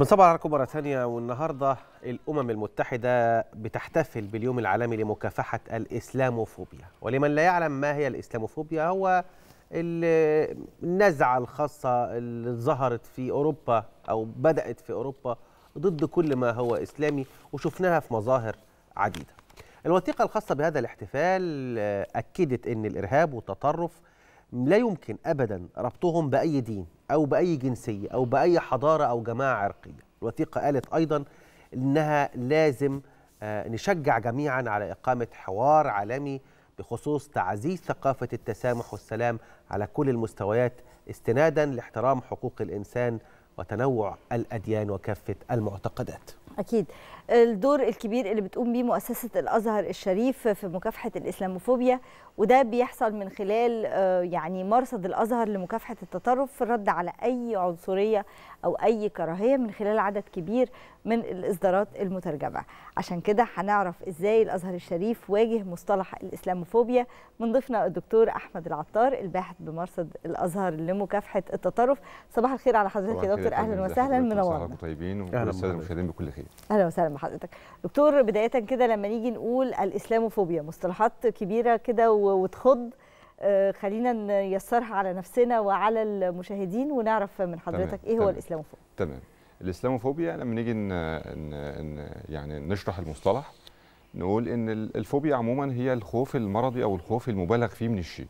بنصبر عليكم مرة ثانية والنهاردة الأمم المتحدة بتحتفل باليوم العالمي لمكافحة الإسلاموفوبيا ولمن لا يعلم ما هي الإسلاموفوبيا هو النزعة الخاصة اللي ظهرت في أوروبا أو بدأت في أوروبا ضد كل ما هو إسلامي وشفناها في مظاهر عديدة الوثيقة الخاصة بهذا الاحتفال آه، أكدت أن الإرهاب والتطرف لا يمكن ابدا ربطهم باي دين او باي جنسيه او باي حضاره او جماعه عرقيه. الوثيقه قالت ايضا انها لازم آه، نشجع جميعا على اقامه حوار عالمي بخصوص تعزيز ثقافه التسامح والسلام على كل المستويات استنادا لاحترام حقوق الانسان وتنوع الاديان وكافه المعتقدات. اكيد الدور الكبير اللي بتقوم بيه مؤسسه الازهر الشريف في مكافحه الاسلاموفوبيا وده بيحصل من خلال آه، يعني مرصد الازهر لمكافحه التطرف في الرد على اي عنصريه أو أي كراهية من خلال عدد كبير من الإصدارات المترجمة عشان كده هنعرف إزاي الأزهر الشريف واجه مصطلح الإسلاموفوبيا من ضيفنا الدكتور أحمد العطار الباحث بمرصد الأزهر لمكافحة التطرف صباح الخير على حضرتك يا دكتور أهلا وسهلا منورنا طيبين وسهلا المشاهدين بكل خير أهلا وسهلا بحضرتك دكتور بداية كده لما نيجي نقول الإسلاموفوبيا مصطلحات كبيرة كده وتخض آه، خلينا نيسرها على نفسنا وعلى المشاهدين ونعرف من حضرتك تمام. ايه هو تمام. الاسلاموفوبيا تمام الاسلاموفوبيا لما نيجي ن... ن... يعني نشرح المصطلح نقول ان الفوبيا عموما هي الخوف المرضي او الخوف المبالغ فيه من الشيء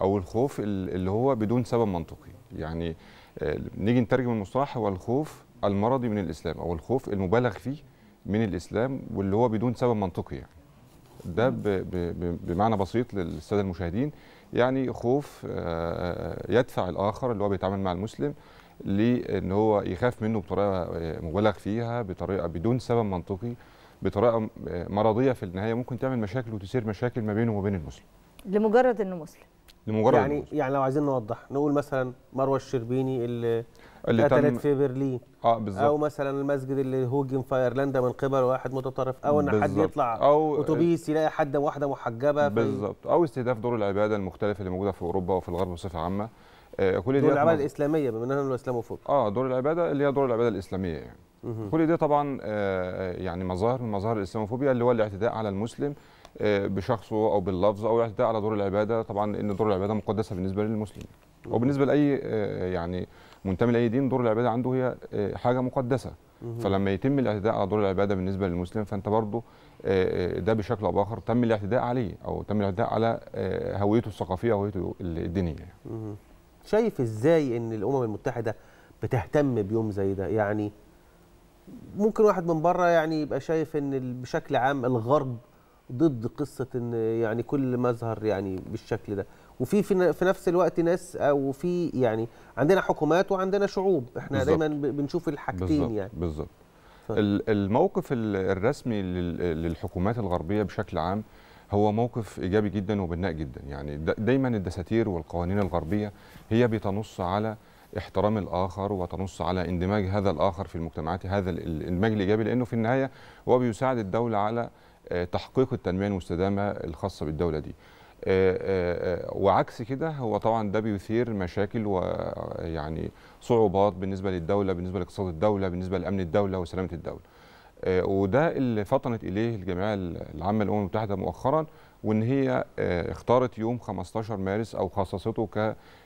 او الخوف اللي هو بدون سبب منطقي يعني آه، نيجي نترجم المصطلح هو الخوف المرضي من الاسلام او الخوف المبالغ فيه من الاسلام واللي هو بدون سبب منطقي يعني ده بمعنى بسيط للساده المشاهدين يعني خوف آه، آه، آه، يدفع الاخر اللي هو بيتعامل مع المسلم لان هو يخاف منه بطريقه مبالغ فيها بطريقه بدون سبب منطقي بطريقه مرضيه في النهايه ممكن تعمل مشاكل وتثير مشاكل ما بينه وما بين المسلم لمجرد انه مسلم لمجرد يعني الموضوع. يعني لو عايزين نوضح نقول مثلا مروه الشربيني اللي, اللي قتلت تم... في برلين اه بالظبط او مثلا المسجد اللي هوجم في ايرلندا من قبل واحد متطرف او ان حد يطلع أو اتوبيس يلاقي حد واحده محجبه بالظبط او استهداف دور العباده المختلفه اللي موجوده في اوروبا وفي الغرب بصفه عامه آه كل دي دور العباده الاسلاميه بما اننا اسلاموفوب اه دور العباده اللي هي دور العباده الاسلاميه يعني كل دي طبعا آه،, آه يعني مظاهر من مظاهر الاسلاموفوبيا اللي هو الاعتداء على المسلم آه، بشخصه او باللفظ او الاعتداء على دور العباده طبعا ان دور العباده مقدسه بالنسبه للمسلم وبالنسبه لاي آه، يعني منتمي لاي دين دور العباده عنده هي آه، حاجه مقدسه فلما يتم الاعتداء على دور العباده بالنسبه للمسلم فانت برضه ده بشكل او باخر تم الاعتداء عليه او تم الاعتداء على هويته الثقافيه هويته الدينيه. شايف ازاي ان الامم المتحده بتهتم بيوم زي ده يعني ممكن واحد من بره يعني يبقى شايف ان بشكل عام الغرب ضد قصه ان يعني كل مظهر يعني بالشكل ده وفي في نفس الوقت ناس او آه، في يعني عندنا حكومات وعندنا شعوب احنا بالزبط. دايما بنشوف الحاجتين يعني بالظبط الموقف الرسمي للحكومات الغربيه بشكل عام هو موقف ايجابي جدا وبناء جدا يعني دايما الدساتير والقوانين الغربيه هي بتنص على احترام الاخر وتنص على اندماج هذا الاخر في المجتمعات هذا الاندماج الايجابي لانه في النهايه هو بيساعد الدوله على تحقيق التنميه المستدامه الخاصه بالدوله دي آه، آه، آه، وعكس كده هو طبعا ده بيثير مشاكل ويعني صعوبات بالنسبه للدوله بالنسبه لاقتصاد الدوله بالنسبه لامن الدوله وسلامه الدوله وده اللي فطنت اليه الجمعيه العامه للامم المتحده مؤخرا وان هي اختارت يوم 15 مارس او خصصته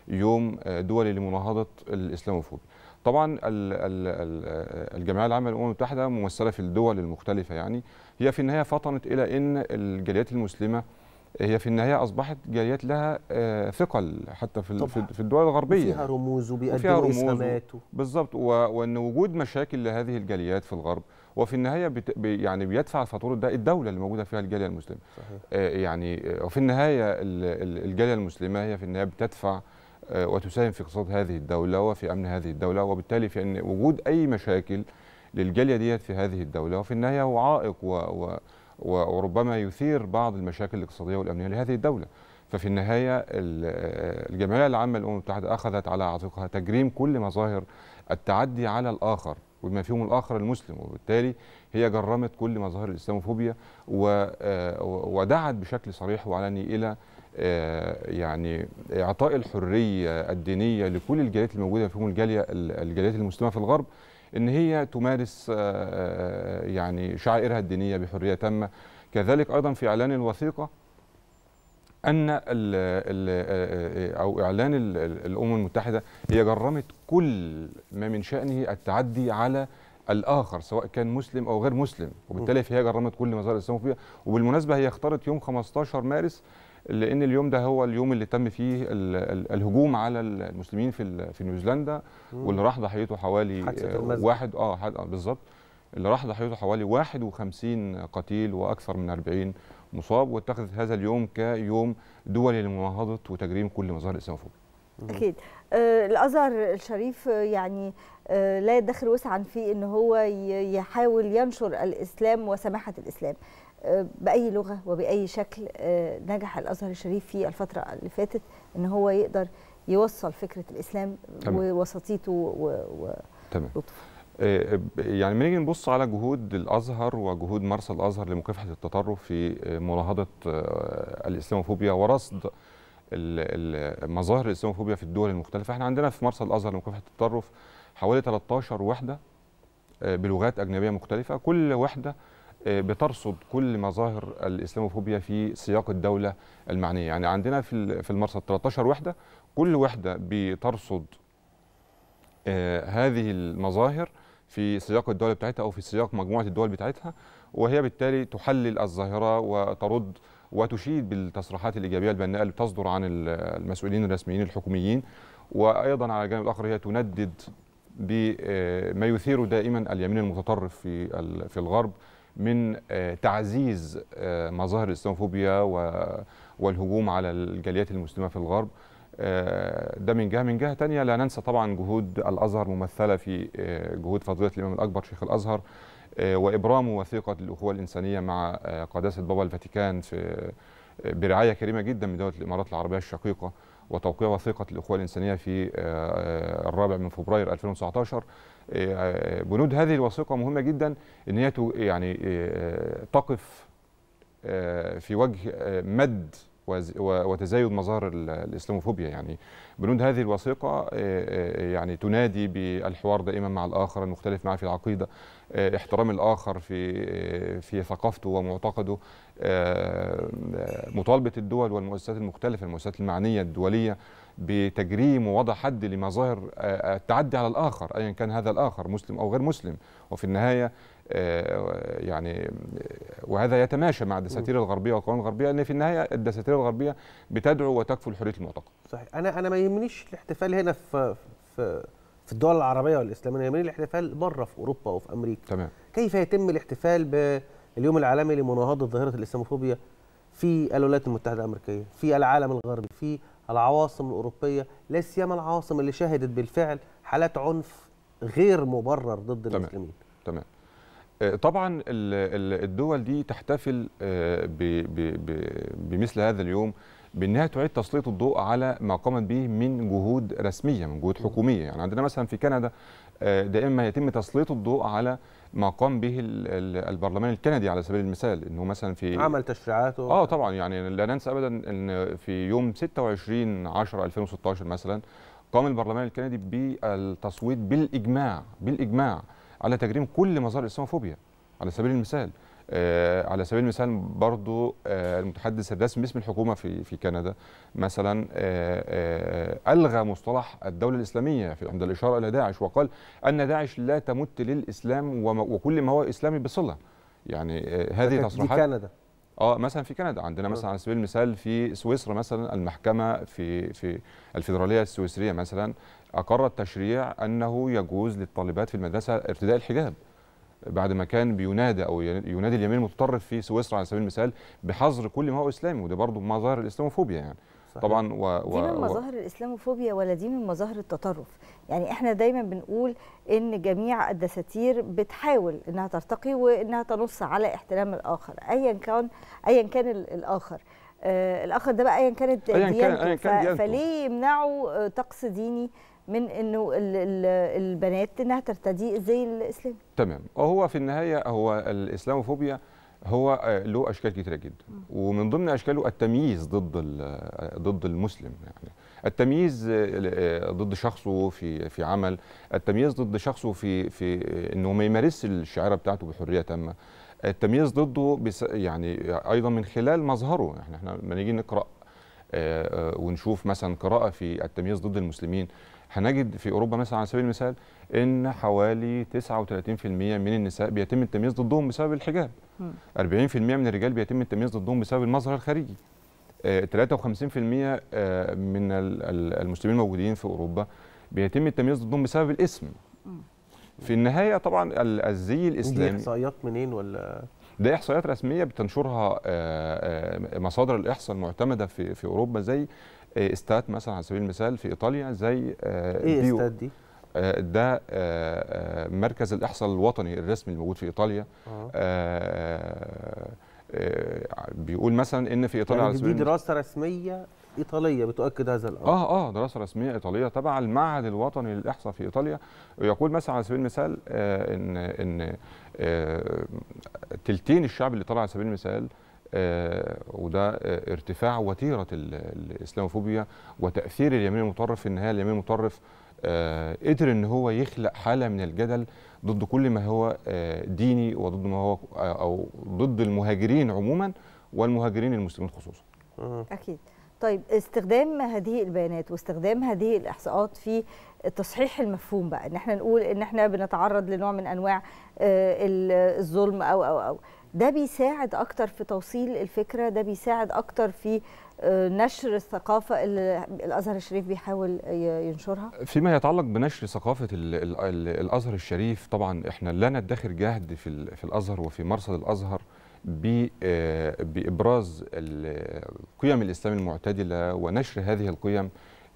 كيوم دولي لمناهضه الاسلاموفوبيا طبعا الجمعيه العامه للامم المتحده ممثله في الدول المختلفه يعني هي في النهايه فطنت الى ان الجاليات المسلمه هي في النهايه اصبحت جاليات لها آه، ثقل حتى في طبعا. في الدول الغربيه يعني. فيها رموز وبيقدموا بالضبط و... وان وجود مشاكل لهذه الجاليات في الغرب وفي النهايه بت... يعني بيدفع الفاتوره ده الدوله اللي موجوده فيها الجاليه المسلمه صحيح. آه، يعني آه، وفي النهايه الجاليه المسلمه هي في النهايه بتدفع آه، وتساهم في اقتصاد هذه الدولة وفي أمن هذه الدولة وبالتالي في أن وجود أي مشاكل للجالية ديت في هذه الدولة وفي النهاية هو عائق و و وربما يثير بعض المشاكل الاقتصادية والأمنية لهذه الدولة ففي النهاية آه، الجمعية العامة للأمم المتحدة أخذت على عاتقها تجريم كل مظاهر التعدي على الآخر وبما فيهم الآخر المسلم وبالتالي هي جرمت كل مظاهر الإسلاموفوبيا آه، ودعت بشكل صريح وعلني إلى آه، يعني اعطاء الحريه الدينيه لكل الجاليات الموجوده فيهم الجاليه الجاليات المسلمه في الغرب ان هي تمارس آه، آه، يعني شعائرها الدينيه بحريه تامه كذلك ايضا في اعلان الوثيقه ان الـ الـ او اعلان الامم المتحده هي جرمت كل ما من شانه التعدي على الاخر سواء كان مسلم او غير مسلم وبالتالي فهي جرمت كل مظاهر الاسلاموفوبيا وبالمناسبه هي اختارت يوم 15 مارس لان اليوم ده هو اليوم اللي تم فيه الهجوم على المسلمين في في نيوزيلندا واللي راح ضحيته حوالي آه، واحد آه،, اه بالظبط اللي راح ضحيته حوالي 51 قتيل واكثر من 40 مصاب واتخذت هذا اليوم كيوم دولي لمناهضه وتجريم كل مظاهر الاسلاموفوبيا اكيد آه الازهر الشريف آه، يعني آه لا يدخر وسعا في ان هو يحاول ينشر الاسلام وسماحه الاسلام. باي لغه وباي شكل آه، نجح الازهر الشريف في الفتره اللي فاتت ان هو يقدر يوصل فكره الاسلام ووسطيته ولطفه آه، آه، يعني لما نيجي نبص على جهود الازهر وجهود مرسى الازهر لمكافحه التطرف في مناهضه الاسلاموفوبيا ورصد مظاهر الاسلاموفوبيا في الدول المختلفه احنا عندنا في مرسى الازهر لمكافحه التطرف حوالي 13 وحده بلغات اجنبيه مختلفه كل وحده آه، بترصد كل مظاهر الاسلاموفوبيا في سياق الدوله المعنيه يعني عندنا في في المرصد 13 وحده كل وحده بترصد آه، هذه المظاهر في سياق الدوله بتاعتها او في سياق مجموعه الدول بتاعتها وهي بالتالي تحلل الظاهره وترد وتشيد بالتصريحات الايجابيه البناءه اللي بتصدر عن المسؤولين الرسميين الحكوميين وايضا على الجانب الاخر هي تندد بما آه، يثير دائما اليمين المتطرف في في الغرب من آه، تعزيز آه، مظاهر الاسلاموفوبيا والهجوم على الجاليات المسلمه في الغرب آه، ده من جهه من جهه ثانيه لا ننسى طبعا جهود الازهر ممثله في جهود فضيله الامام الاكبر شيخ الازهر وابرام وثيقه الاخوه الانسانيه مع قداسه بابا الفاتيكان في برعايه كريمه جدا من دوله الامارات العربيه الشقيقه وتوقيع وثيقه الاخوه الانسانيه في الرابع من فبراير 2019 إيه، آه، بنود هذه الوثيقه مهمه جدا ان هي يعني إيه، تقف آه، في وجه آه، مد وتزايد مظاهر الاسلاموفوبيا يعني بنود هذه الوثيقه إيه، يعني تنادي بالحوار دائما مع الاخر المختلف معه في العقيده آه، احترام الاخر في آه، في ثقافته ومعتقده آه، مطالبه الدول والمؤسسات المختلفه المؤسسات المعنيه الدوليه بتجريم ووضع حد لمظاهر التعدي على الاخر ايا كان هذا الاخر مسلم او غير مسلم وفي النهايه يعني وهذا يتماشى مع الدساتير الغربيه والقوانين الغربيه لان في النهايه الدساتير الغربيه بتدعو وتكفل حريه المعتقد. صحيح انا انا ما يهمنيش الاحتفال هنا في في في الدول العربيه والاسلاميه يعملوا الاحتفال بره في اوروبا وفي امريكا تمام كيف يتم الاحتفال باليوم العالمي لمناهضه ظاهره الاسلاموفوبيا في الولايات المتحده الامريكيه في العالم الغربي في العواصم الاوروبيه لا سيما العواصم اللي شهدت بالفعل حالات عنف غير مبرر ضد تمام. المسلمين تمام آه، طبعا الدول دي تحتفل آه، بمثل هذا اليوم بانها تعيد تسليط الضوء على ما قامت به من جهود رسميه من جهود حكوميه يعني عندنا مثلا في كندا آه، دائما ما يتم تسليط الضوء على ما قام به البرلمان الكندي على سبيل المثال انه مثلا في عمل تشريعاته اه طبعا يعني لا ننسى ابدا ان في يوم 26 10 2016 مثلا قام البرلمان الكندي بالتصويت بالاجماع بالاجماع على تجريم كل مظاهر الاسلاموفوبيا على سبيل المثال آه، على سبيل المثال برضو آه، المتحدث الرسمي باسم الحكومة في في كندا مثلا آه، ألغى مصطلح الدولة الإسلامية في عند الإشارة إلى داعش وقال أن داعش لا تمت للإسلام وكل ما هو إسلامي بصلة يعني هذه تصريحات كندا اه مثلا في كندا عندنا مثلا على سبيل المثال في سويسرا مثلا المحكمه في في الفيدراليه السويسريه مثلا اقرت تشريع انه يجوز للطالبات في المدرسه ارتداء الحجاب بعد ما كان بينادى او ينادي اليمين المتطرف في سويسرا على سبيل المثال بحظر كل ما هو اسلامي وده برضه مظاهر الاسلاموفوبيا يعني صحيح. طبعا و... و... دي من مظاهر الاسلاموفوبيا ولا دي من مظاهر التطرف يعني احنا دايما بنقول ان جميع الدساتير بتحاول انها ترتقي وانها تنص على احترام الاخر ايا كان ايا كان الاخر آه الاخر ده بقى ايا كانت أيًا كان ديانته أيًا كان ديانته. فليه يمنعوا آه، طقس ديني من انه البنات انها ترتدي زي الاسلام تمام هو في النهايه هو الاسلاموفوبيا هو آه، له اشكال كثيره جدا ومن ضمن اشكاله التمييز ضد ضد المسلم يعني التمييز آه، آه، ضد شخصه في في عمل التمييز ضد شخصه في في انه ما يمارسش الشعيره بتاعته بحريه تامه التمييز ضده يعني ايضا من خلال مظهره يعني احنا لما نيجي نقرا ونشوف مثلا قراءه في التمييز ضد المسلمين هنجد في اوروبا مثلا على سبيل المثال ان حوالي 39% من النساء بيتم التمييز ضدهم بسبب الحجاب 40% من الرجال بيتم التمييز ضدهم بسبب المظهر الخارجي 53% آه، آه، من المسلمين الموجودين في اوروبا بيتم التمييز ضدهم بسبب الاسم في النهايه طبعا الزي الاسلامي دي احصائيات منين ولا ده احصائيات رسميه بتنشرها آه، مصادر الاحصاء المعتمده في في اوروبا زي آه، استاد مثلا على سبيل المثال في ايطاليا زي آه، ايه بيو. استاد دي؟ آه، ده مركز الاحصاء الوطني الرسمي الموجود في ايطاليا بيقول مثلا ان في ايطاليا يعني دي دراسه رسميه ايطاليه بتؤكد هذا الامر اه اه دراسه رسميه ايطاليه تبع المعهد الوطني للاحصاء في ايطاليا ويقول مثلا على سبيل المثال ان ان ثلثين تلتين الشعب طلع على سبيل المثال آه، وده آه، ارتفاع وتيره الاسلاموفوبيا وتاثير اليمين المطرف في النهايه اليمين المطرف آه، قدر ان هو يخلق حاله من الجدل ضد كل ما هو ديني وضد ما هو او ضد المهاجرين عموما والمهاجرين المسلمين خصوصا اكيد طيب استخدام هذه البيانات واستخدام هذه الاحصاءات في تصحيح المفهوم بقى ان احنا نقول ان احنا بنتعرض لنوع من انواع الظلم او او او ده بيساعد اكتر في توصيل الفكره ده بيساعد اكتر في آه، نشر الثقافه اللي الازهر الشريف بيحاول ينشرها فيما يتعلق بنشر ثقافه الازهر الشريف طبعا احنا لا ندخر جهد في في الازهر وفي مرصد الازهر آه، بابراز القيم الاسلاميه المعتدله ونشر هذه القيم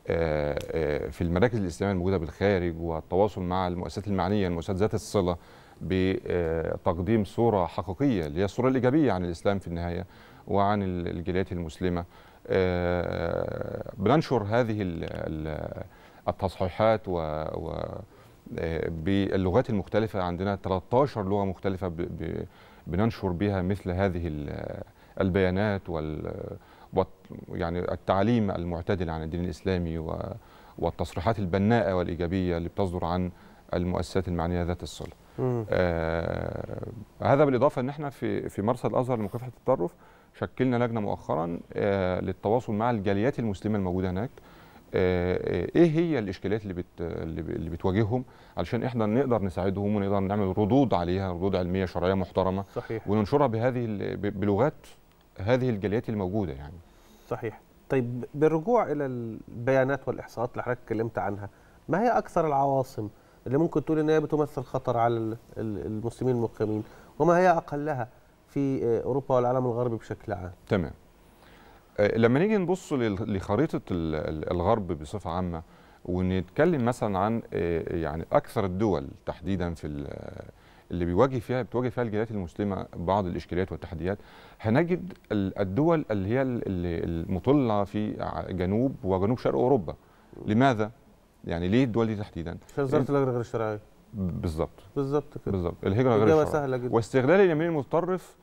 آه، في المراكز الاسلاميه الموجوده بالخارج والتواصل مع المؤسسات المعنيه المؤسسات ذات الصله بتقديم صورة حقيقية اللي هي الصورة الإيجابية عن الإسلام في النهاية وعن الجاليات المسلمة آه، بننشر هذه التصحيحات و باللغات المختلفة عندنا 13 لغة مختلفة بننشر بها مثل هذه البيانات وال يعني التعليم المعتدل عن الدين الإسلامي والتصريحات البناءة والإيجابية اللي بتصدر عن المؤسسات المعنية ذات الصلة آه هذا بالاضافه ان احنا في في مرصد الازهر لمكافحه التطرف شكلنا لجنه مؤخرا آه للتواصل مع الجاليات المسلمه الموجوده هناك آه, آه، ايه هي الاشكاليات اللي بت اللي بتواجههم علشان احنا نقدر نساعدهم ونقدر نعمل ردود عليها ردود علميه شرعيه محترمه صحيح. وننشرها بهذه بلغات هذه الجاليات الموجوده يعني صحيح طيب بالرجوع الى البيانات والاحصاءات اللي حضرتك اتكلمت عنها ما هي اكثر العواصم اللي ممكن تقول ان هي بتمثل خطر على المسلمين المقيمين وما هي اقلها في آه، اوروبا والعالم الغربي بشكل عام. تمام. آه، لما نيجي نبص لخريطه الغرب بصفه عامه ونتكلم مثلا عن آه، يعني اكثر الدول تحديدا في اللي بيواجه فيها بتواجه فيها الجاليات المسلمه بعض الاشكاليات والتحديات هنجد الدول اللي هي المطله في جنوب وجنوب شرق اوروبا لماذا يعني ليه الدول دي تحديدا عشان ظرف الهجره غير الشرعيه بالظبط بالظبط كده بالظبط الهجره غير الشرعيه سهله جدا واستغلال اليمين المتطرف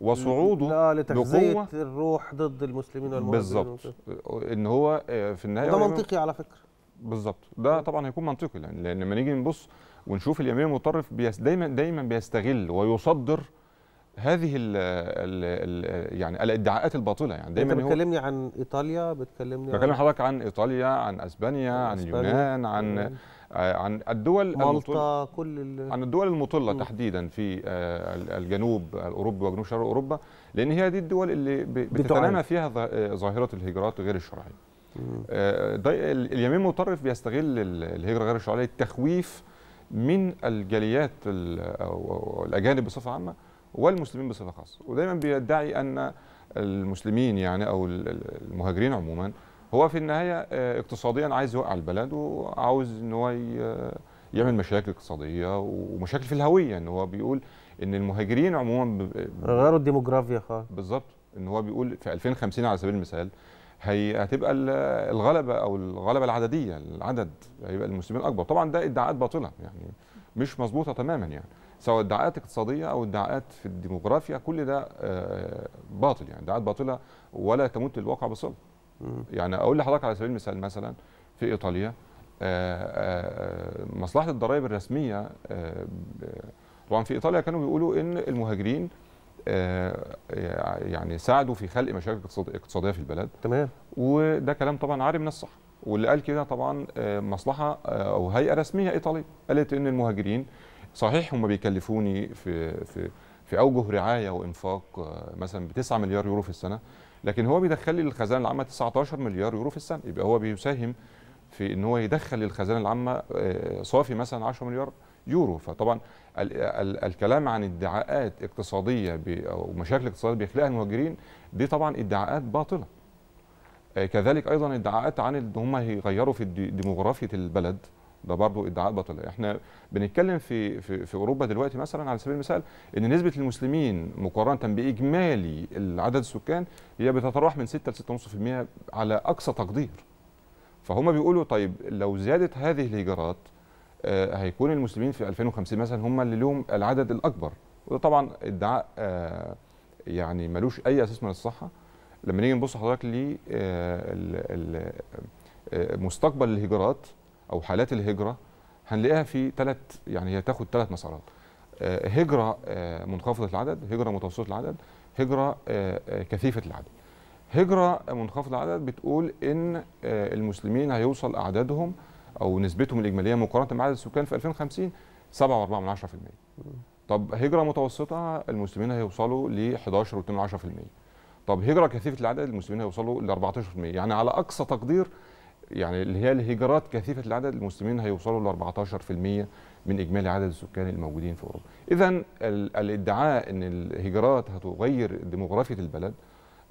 وصعوده لا لتغذيه الروح ضد المسلمين والمهاجرين بالظبط ان هو آه، في النهايه ده منطقي على فكره بالظبط ده طبعا هيكون منطقي لان لما نيجي نبص ونشوف اليمين المتطرف دايما دايما بيستغل ويصدر هذه ال ال يعني الادعاءات الباطله يعني دايما بتكلمني عن ايطاليا بتكلمني بكلم حضرتك عن ايطاليا عن اسبانيا عن اليونان عن مم. آه، عن الدول مالطا كل عن الدول المطله مم. تحديدا في آه، الجنوب الاوروبي وجنوب شرق اوروبا لان هي دي الدول اللي بتتنامى فيها آه، ظاهره الهجرات غير الشرعيه اليمين المتطرف بيستغل الهجره غير الشرعيه للتخويف من الجاليات او الاجانب بصفه عامه والمسلمين بصفه خاصه ودايما بيدعي ان المسلمين يعني او المهاجرين عموما هو في النهايه آه، اقتصاديا عايز يوقع البلد وعاوز ان هو آه، يعمل مشاكل اقتصاديه ومشاكل في الهويه ان هو بيقول ان المهاجرين عموما غيروا الديموغرافيا خالص بالظبط ان هو بيقول في 2050 على سبيل المثال هي هتبقى الغلبه او الغلبه العدديه العدد هيبقى المسلمين اكبر طبعا ده ادعاءات باطله يعني مش مظبوطه تماما يعني سواء ادعاءات اقتصاديه او ادعاءات في الديموغرافيا كل ده آه، باطل يعني ادعاءات باطله ولا تموت الواقع بصله يعني اقول لحضرتك على سبيل المثال مثلا في ايطاليا آه، آه، مصلحه الضرائب الرسميه طبعا في ايطاليا كانوا بيقولوا ان المهاجرين يعني ساعدوا في خلق مشاكل اقتصاديه في البلد تمام وده كلام طبعا عاري من الصح واللي قال كده طبعا آه، مصلحه آه، او هيئه رسميه ايطاليه قالت ان المهاجرين صحيح هم بيكلفوني في في في اوجه رعايه وانفاق آه، مثلا ب 9 مليار يورو في السنه لكن هو بيدخل لي الخزانه العامه 19 مليار يورو في السنه يبقى هو بيساهم في ان هو يدخل للخزانه العامه صافي مثلا 10 مليار يورو فطبعا ال ال الكلام عن ادعاءات اقتصاديه او مشاكل اقتصاديه بيخلقها المهاجرين دي طبعا ادعاءات باطله آه، كذلك ايضا ادعاءات عن ان هم هيغيروا في ديموغرافيه البلد ده برضه ادعاء بطل احنا بنتكلم في, في في اوروبا دلوقتي مثلا على سبيل المثال ان نسبه المسلمين مقارنه باجمالي عدد السكان هي بتتراوح من 6 ل 6.5% على اقصى تقدير فهم بيقولوا طيب لو زادت هذه الهجرات آه، هيكون المسلمين في 2050 مثلا هم اللي لهم العدد الاكبر وده طبعا ادعاء آه، يعني ملوش اي اساس من الصحه لما نيجي نبص حضرتك آه، آه، مستقبل الهجرات او حالات الهجره هنلاقيها في ثلاث يعني هي تاخد ثلاث مسارات آه، هجره منخفضه العدد هجره متوسطه العدد هجره كثيفه العدد هجره منخفضه العدد بتقول ان المسلمين هيوصل اعدادهم او نسبتهم الاجماليه مقارنه مع عدد السكان في 2050 7.4% طب هجره متوسطه المسلمين هيوصلوا ل 11.2% طب هجره كثيفه العدد المسلمين هيوصلوا ل 14% يعني على اقصى تقدير يعني اللي هي الهجرات كثيفه العدد المسلمين هيوصلوا ل 14% من اجمالي عدد السكان الموجودين في اوروبا. اذا الادعاء ان الهجرات هتغير ديموغرافيه البلد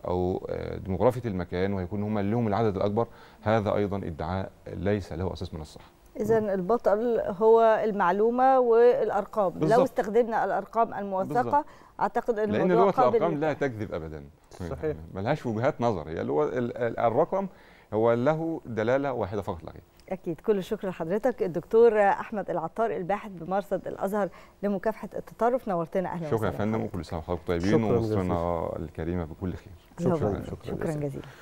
او آه، ديموغرافيه المكان وهيكون هم لهم العدد الاكبر هذا ايضا ادعاء ليس له اساس من الصحه. اذا البطل هو المعلومه والارقام بالزبط. لو استخدمنا الارقام الموثقه بالزبط. اعتقد ان لان لغه الارقام لا تكذب ابدا صحيح يعني ملهاش وجهات نظر هي الرقم هو له دلاله واحده فقط لا غير اكيد كل الشكر لحضرتك الدكتور احمد العطار الباحث بمرصد الازهر لمكافحه التطرف نورتنا اهلا وسهلا شكرا يا فندم وكل سنه وحضرتك طيبين ومصرنا الكريمه بكل خير شكرا شكرا, شكرا, شكرا جزيلا